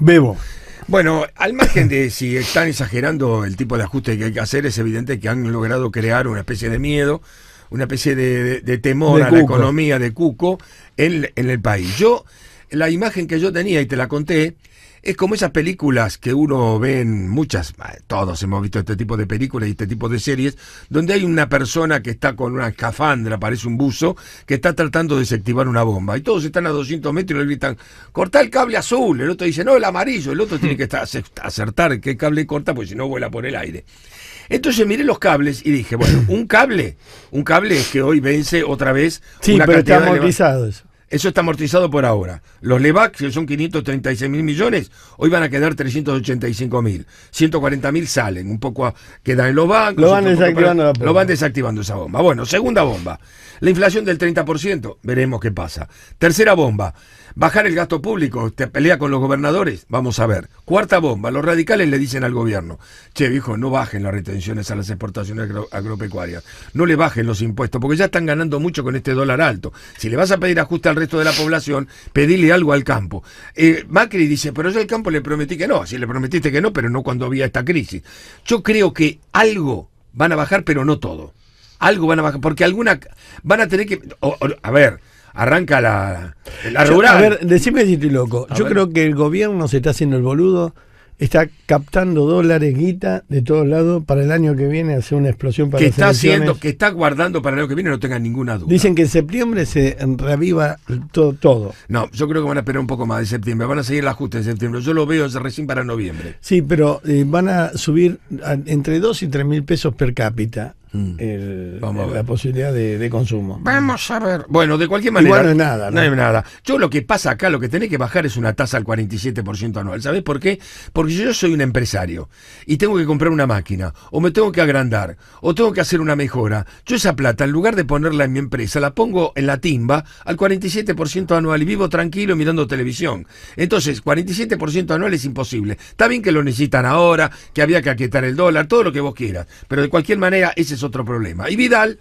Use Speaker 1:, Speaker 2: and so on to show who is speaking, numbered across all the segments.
Speaker 1: Bebo.
Speaker 2: Bueno, al margen de si están exagerando el tipo de ajuste que hay que hacer, es evidente que han logrado crear una especie de miedo, una especie de, temor a la economía de Cuco en, en, el país. Yo, la imagen que yo tenía, y te la conté, es como esas películas que uno ve en muchas, todos hemos visto este tipo de películas y este tipo de series, donde hay una persona que está con una escafandra, parece un buzo, que está tratando de desactivar una bomba. Y todos están a 200 metros y le gritan, corta el cable azul. El otro dice, no, el amarillo. El otro tiene que acertar qué cable corta, porque si no vuela por el aire. Entonces miré los cables y dije, bueno, un cable, un cable que hoy vence otra vez. Sí, pero está amortizado eso. Eso está amortizado por ahora. Los LEVAC, que son 536 mil millones, hoy van a quedar 385 mil. 140 mil salen, un poco quedan en los bancos. Lo van, desactivando, van desactivando esa bomba. Bueno, segunda bomba. La inflación del 30%, veremos qué pasa. Tercera bomba, bajar el gasto público, te pelea con los gobernadores, vamos a ver. Cuarta bomba, los radicales le dicen al gobierno, che viejo, no bajen las retenciones a las exportaciones agropecuarias, no le bajen los impuestos, porque ya están ganando mucho con este dólar alto. Si le vas a pedir ajuste el resto de la población, pedirle algo al campo. Eh, Macri dice, pero yo al campo le prometí que no, así le prometiste que no, pero no cuando había esta crisis. Yo creo que algo van a bajar, pero no todo. Algo van a bajar, porque alguna van a tener que... a ver, arranca la, a ver,
Speaker 1: decime si estoy loco. yo creo
Speaker 2: que el gobierno
Speaker 1: se está haciendo el boludo está captando dólares, guita de todos lados para el año que viene hacer una explosión para que las está haciendo,
Speaker 2: que está guardando para el año que viene, no tenga ninguna duda. Dicen
Speaker 1: que en septiembre se reviva todo, todo.
Speaker 2: No, yo creo que van a esperar un poco más de septiembre, van a seguir el ajuste de septiembre. Yo lo veo recién para noviembre.
Speaker 1: Sí, pero eh, van a subir entre 2 y 3 mil pesos per cápita.
Speaker 2: Mm. el, la
Speaker 1: posibilidad de, consumo.
Speaker 2: Vamos a ver. Bueno, de cualquier manera. no es nada. ¿no? no es nada. Yo lo que pasa acá, lo que tenés que bajar es una tasa al 47% anual. ¿Sabés por qué? Porque yo soy un empresario y tengo que comprar una máquina, o me tengo que agrandar, o tengo que hacer una mejora. Yo esa plata, en lugar de ponerla en mi empresa, la pongo en la timba al 47% anual y vivo tranquilo mirando televisión. Entonces, 47% anual es imposible. Está bien que lo necesitan ahora, que había que aquietar el dólar, todo lo que vos quieras. Pero de cualquier manera, ese es otro problema. Y Vidal,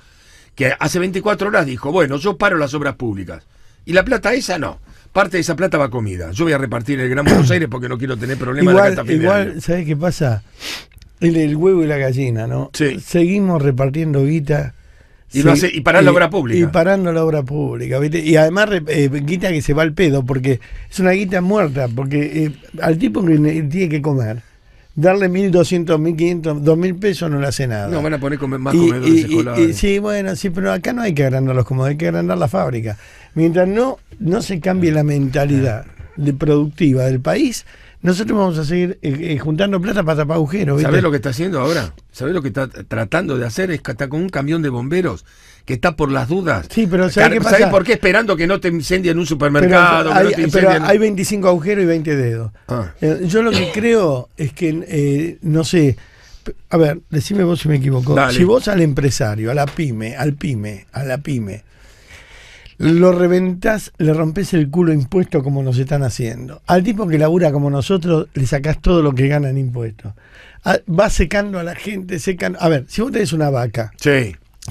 Speaker 2: que hace 24 horas dijo, bueno, yo paro las obras públicas. Y la plata esa no. Parte de esa plata va comida. Yo voy a repartir el Gran Buenos Aires porque no quiero tener problemas igual, Igual,
Speaker 1: ¿sabes qué pasa? El, huevo y la gallina, ¿no? Seguimos repartiendo guita.
Speaker 2: Y, parando la obra pública. Y
Speaker 1: parando la obra pública. Y además, eh, guita que se va al pedo, porque es una guita muerta, porque eh, al tipo que tiene que comer darle 1.200, 1.500, 2.000 pesos no le hace nada. No, van a
Speaker 2: poner más comedores escolares. sí,
Speaker 1: bueno, sí, pero acá no hay que agrandar como hay que agrandar la fábrica. Mientras no, no se cambie la mentalidad de productiva del país, nosotros vamos a seguir eh, eh, juntando plata para tapar agujeros. ¿Sabés lo
Speaker 2: que está haciendo ahora? ¿Sabés lo que está tratando de hacer? está con un camión de bomberos que está por las dudas. Sí, pero ¿sabés, por qué? Esperando que no te incendien un supermercado. hay,
Speaker 1: 25 agujeros y 20 dedos. Ah. Eh, yo lo que creo es que, no sé, a ver, decime vos si me equivoco. Si vos al empresario, a la pyme, al pyme, a la pyme, lo reventás, le rompes el culo impuesto como nos están haciendo. Al tipo que labura como nosotros, le sacás todo lo que gana en impuestos. Ah, va secando a la gente, secando. A ver, si vos tenés una vaca.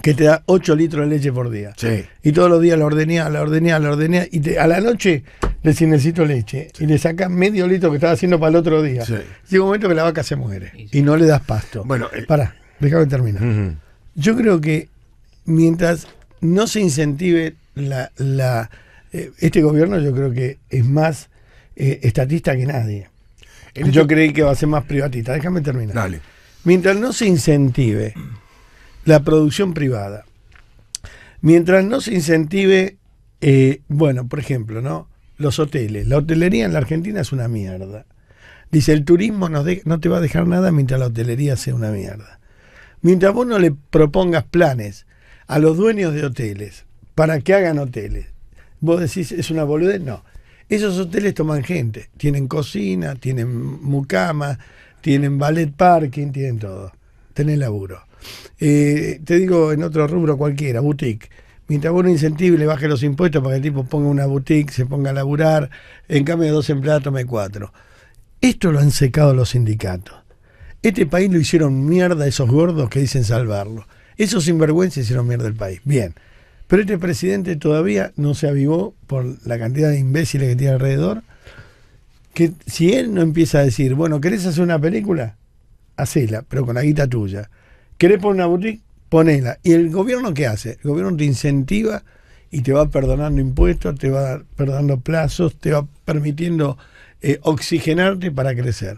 Speaker 1: Que te da 8 litros de leche por día. Y todos los días la ordenía la ordenía la ordenía Y a la noche le decís necesito leche. Y le sacas medio litro que estaba haciendo para el otro día. Llega un momento que la vaca se muere. Y no le das pasto. Bueno, para eh, pará, déjame terminar. Yo creo que mientras no se incentive eh, este gobierno yo creo que es más eh, estatista que nadie. yo creí que va a ser más privatista. Déjame terminar. Mientras no se incentive la producción privada, mientras no se incentive, eh, bueno, por ejemplo, ¿no? Los hoteles. La hotelería en la Argentina es una mierda. Dice, el turismo no te va a dejar nada mientras la hotelería sea una mierda. Mientras vos no le propongas planes a los dueños de hoteles para que hagan hoteles. Vos decís, ¿es una boludez? No. Esos hoteles toman gente, tienen cocina, tienen mucama, tienen ballet parking, tienen todo. Tienen laburo. Eh, te digo en otro rubro cualquiera, boutique. Mientras vos no le baje los impuestos para que el tipo ponga una boutique, se ponga a laburar, en cambio de dos empleados tome cuatro. Esto lo han secado los sindicatos. Este país lo hicieron mierda esos gordos que dicen salvarlo. Esos sinvergüenzas hicieron mierda el país. Bien. Pero este presidente todavía no se avivó por la cantidad de imbéciles que tiene alrededor. Que si él no empieza a decir, bueno, ¿querés hacer una película? Hacela, pero con la guita tuya. ¿Querés poner una boutique? Ponela. ¿Y el gobierno qué hace? El gobierno te incentiva y te va perdonando impuestos, te va perdonando plazos, te va permitiendo eh, oxigenarte para crecer.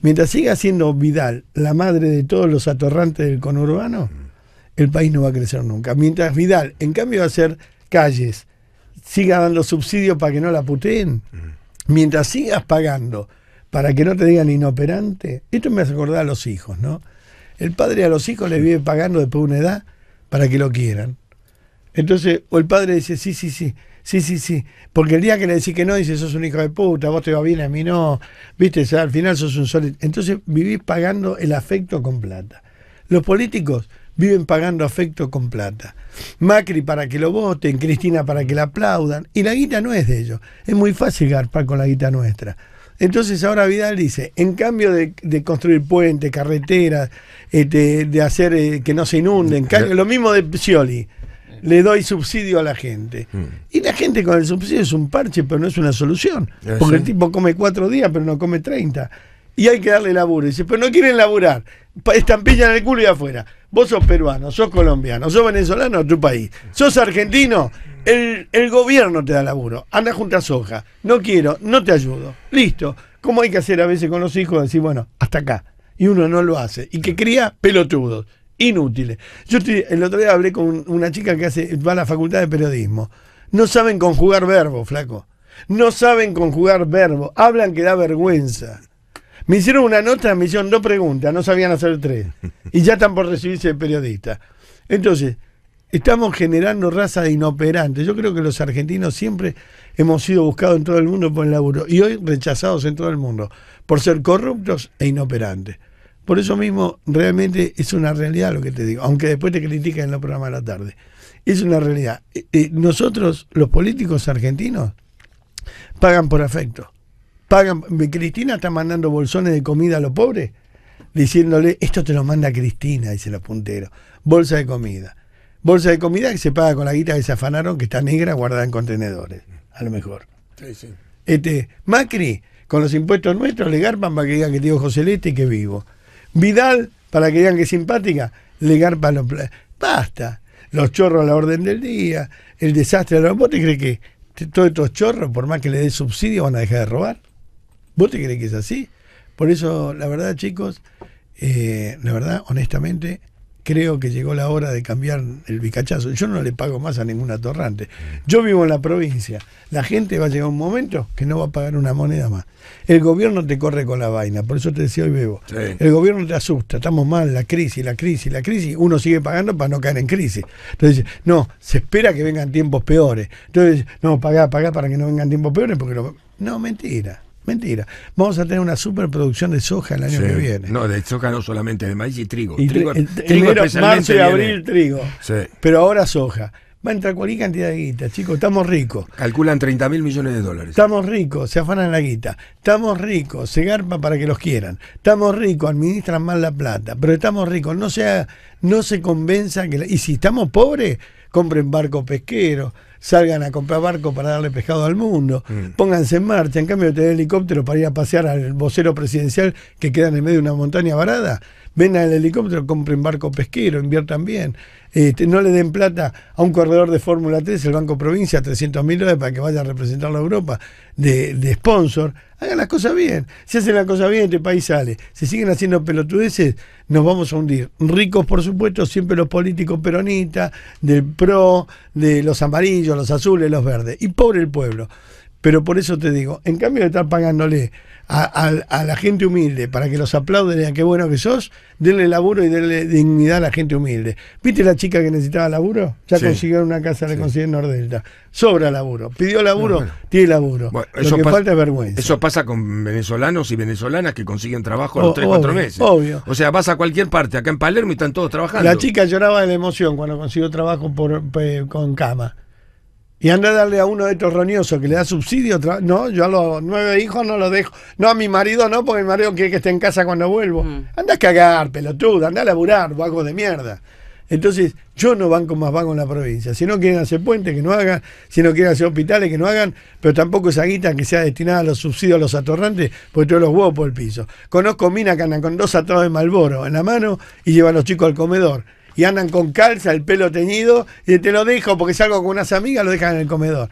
Speaker 1: Mientras siga siendo Vidal la madre de todos los atorrantes del conurbano, el país no va a crecer nunca. Mientras Vidal, en cambio va a hacer calles, siga dando subsidios para que no la puteen, mm. mientras sigas pagando para que no te digan inoperante, esto me hace acordar a los hijos, ¿no? El padre a los hijos les vive pagando después de una edad para que lo quieran. Entonces, o el padre dice, sí, sí, sí, sí, sí, sí, porque el día que le decís que no, dice, sos un hijo de puta, vos te va bien, a mí no, viste, al final sos un sol. Entonces vivís pagando el afecto con plata. Los políticos viven pagando afecto con plata. Macri para que lo voten, Cristina para que la aplaudan, y la guita no es de ellos. Es muy fácil garpar con la guita nuestra. Entonces ahora Vidal dice, en cambio de, construir puentes, carreteras, este, de hacer eh, que no se inunden, lo mismo de Scioli, le doy subsidio a la gente. Mm. Y la gente con el subsidio es un parche, pero no es una solución. Eh, Porque el tipo come cuatro días, pero no come treinta. Y hay que darle laburo. Y dice, pero no quieren laburar. Estampillan el culo y afuera. Vos sos peruano, sos colombiano, sos venezolano, tu país. Sos argentino, el, gobierno te da laburo. Anda juntas soja. No quiero, no te ayudo. Listo. Como hay que hacer a veces con los hijos, decir, bueno, hasta acá. Y uno no lo hace. Y que cría pelotudos, inútiles. Yo el otro día hablé con una chica que hace, va a la facultad de periodismo. No saben conjugar verbo, flaco. No saben conjugar verbo. Hablan que da vergüenza. Me hicieron una nota, me hicieron dos preguntas, no sabían hacer tres. Y ya están por recibirse de periodista. Entonces, estamos generando raza de inoperantes. Yo creo que los argentinos siempre hemos sido buscados en todo el mundo por el laburo y hoy rechazados en todo el mundo por ser corruptos e inoperantes. Por eso mismo, realmente es una realidad lo que te digo, aunque después te critiquen en los programas de la tarde. Es una realidad. Eh, eh, nosotros, los políticos argentinos, pagan por afecto pagan. Cristina está mandando bolsones de comida a los pobres, diciéndole, esto te lo manda Cristina, dice los punteros. Bolsa de comida. Bolsa de comida que se paga con la guita que se que está negra, guardada en contenedores, a lo mejor. Sí, sí. Este, Macri, con los impuestos nuestros, le garpan para que digan que tengo José Leste y que vivo. Vidal, para que digan que es simpática, le garpan los... Basta. Los chorros a la orden del día, el desastre de los... ¿Vos te crees que todos estos chorros, por más que le des subsidio, van a dejar de robar? ¿Vos te crees que es así? Por eso, la verdad, chicos, eh, la verdad, honestamente, creo que llegó la hora de cambiar el bicachazo. Yo no le pago más a ningún atorrante. Yo vivo en la provincia. La gente va a llegar un momento que no va a pagar una moneda más. El gobierno te corre con la vaina, por eso te decía hoy Bebo. El gobierno te asusta, estamos mal, la crisis, la crisis, la crisis. Uno sigue pagando para no caer en crisis. Entonces, no, se espera que vengan tiempos peores. Entonces, no, pagá, pagar para que no vengan tiempos peores porque No,
Speaker 2: mentira. Mentira.
Speaker 1: Vamos a tener una superproducción de soja el año que
Speaker 2: viene. No, de soja no solamente, de maíz y trigo. trigo, marzo y abril trigo.
Speaker 1: Pero ahora soja. Va a entrar cualquier
Speaker 2: cantidad de guita, chicos.
Speaker 1: Estamos ricos. Calculan 30 mil millones de dólares. Estamos ricos, se afanan la guita. Estamos ricos, se garpa para que los quieran. Estamos ricos, administran mal la plata. Pero estamos ricos. No, sea, no se convenza que... y si estamos pobres, compren barco pesquero salgan a comprar barco para darle pescado al mundo, mm. pónganse en marcha, en cambio de tener helicóptero para ir a pasear al vocero presidencial que queda en medio de una montaña varada, vengan al helicóptero, compren barco pesquero, inviertan bien, este, no le den plata a un corredor de Fórmula 3, el Banco Provincia, 300 mil dólares para que vaya a representar a Europa de, de sponsor, hagan las cosas bien. Si hacen las cosas bien, este país sale. Si siguen haciendo pelotudeces, nos vamos a hundir. Ricos, por supuesto, siempre los políticos peronistas, del PRO, de los amarillos, los azules, los verdes. Y pobre el pueblo. Pero por eso te digo, en cambio de estar pagándole a, la gente humilde para que los aplauden y a qué bueno que sos, denle laburo y denle dignidad a la gente humilde. ¿Viste la chica que necesitaba laburo? Ya consiguió una casa, la consiguió en Nordelta. Sobra laburo. Pidió laburo, tiene laburo. Lo que falta es vergüenza.
Speaker 2: Eso pasa con venezolanos y venezolanas que consiguen trabajo a los 3, 4 meses. Obvio. O sea, vas a cualquier parte, acá en Palermo y están todos trabajando. La chica
Speaker 1: lloraba de la emoción cuando consiguió trabajo por, con cama. Y anda a darle a uno de estos roñosos que le da subsidio. No, yo a los nueve hijos no los dejo. No, a mi marido no, porque mi marido quiere que esté en casa cuando vuelvo. Mm. Andá Anda a cagar, pelotuda, anda a laburar, vago de mierda. Entonces, yo no banco más vago en la provincia. Si no quieren hacer puentes, que no hagan. Si no quieren hacer hospitales, que no hagan. Pero tampoco esa guita que sea destinada a los subsidios a los atorrantes, porque todos los huevos por el piso. Conozco minas que andan con dos atados de Malboro en la mano y llevan a los chicos al comedor y andan con calza, el pelo teñido, y te lo dejo porque salgo con unas amigas, lo dejan en el comedor.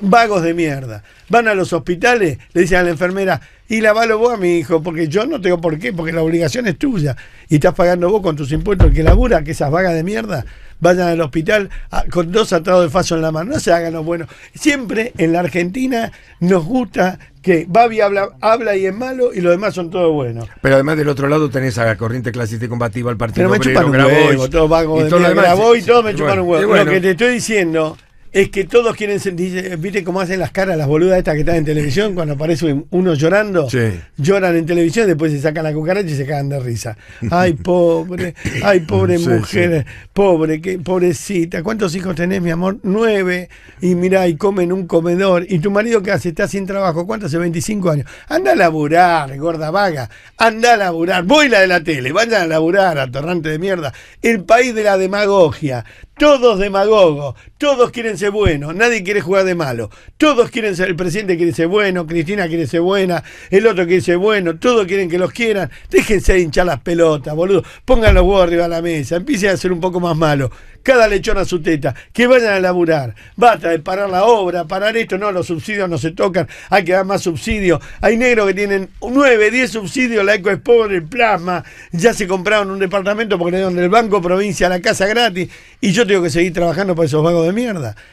Speaker 1: vagos de mierda. Van a los hospitales, le dicen a la enfermera, y lavalo vos a mi hijo, porque yo no tengo por qué, porque la obligación es tuya. Y estás pagando vos con tus impuestos el que labura, que esas vagas de mierda vayan al hospital con dos atados de faso en la mano. No se hagan los buenos. Siempre en la Argentina nos gusta que Babi habla, habla y es malo y los demás son todos buenos.
Speaker 2: Pero además del otro lado tenés a la corriente clasista y combativa al partido. Pero me chupan un huevo, todos de todo me chupan un huevo. Lo que te
Speaker 1: estoy diciendo es que todos quieren sentirse, viste cómo hacen las caras las boludas estas que están en televisión, cuando aparece uno llorando, lloran en televisión, después se sacan la cucaracha y se cagan de risa. Ay, pobre, ay, pobre mujer, pobre, qué pobrecita. ¿Cuántos hijos tenés, mi amor? Nueve, y mirá, y comen un comedor. ¿Y tu marido qué hace? Está sin trabajo. ¿Cuánto hace? 25 años. Anda a laburar, gorda vaga. Anda a laburar. Voy la de la tele, vayan a laburar, atorrante de mierda. El país de la demagogia. Todos demagogos, todos quieren ser buenos, nadie quiere jugar de malo. Todos quieren ser, el presidente quiere ser bueno, Cristina quiere ser buena, el otro quiere ser bueno, todos quieren que los quieran. Déjense hinchar las pelotas, boludo. Pongan los huevos arriba de la mesa, empiecen a ser un poco más malos. Cada lechón a su teta, que vayan a laburar. Basta de parar la obra, parar esto, no, los subsidios no se tocan, hay que dar más subsidios. Hay negros que tienen 9, 10 subsidios, la eco es pobre, el plasma, ya se compraron un departamento porque le dieron del banco provincia la casa gratis. Y yo yo tengo que seguir trabajando para esos vagos de mierda.